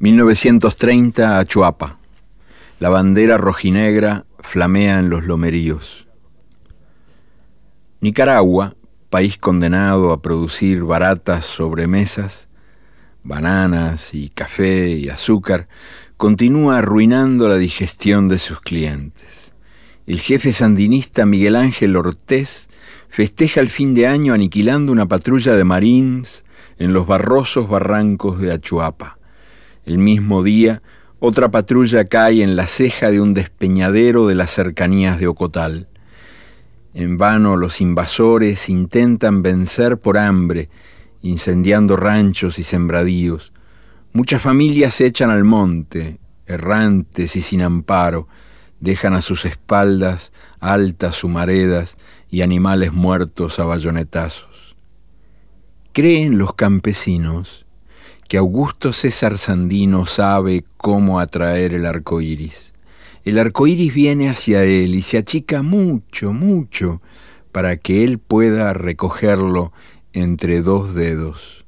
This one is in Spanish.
1930 Achuapa. La bandera rojinegra flamea en los lomeríos. Nicaragua, país condenado a producir baratas sobremesas, bananas y café y azúcar, continúa arruinando la digestión de sus clientes. El jefe sandinista Miguel Ángel Ortez festeja el fin de año aniquilando una patrulla de marines en los barrosos barrancos de Achuapa el mismo día, otra patrulla cae en la ceja de un despeñadero de las cercanías de Ocotal. En vano los invasores intentan vencer por hambre, incendiando ranchos y sembradíos. Muchas familias se echan al monte, errantes y sin amparo, dejan a sus espaldas altas humaredas y animales muertos a bayonetazos. Creen los campesinos que Augusto César Sandino sabe cómo atraer el arco iris. El arco iris viene hacia él y se achica mucho, mucho, para que él pueda recogerlo entre dos dedos.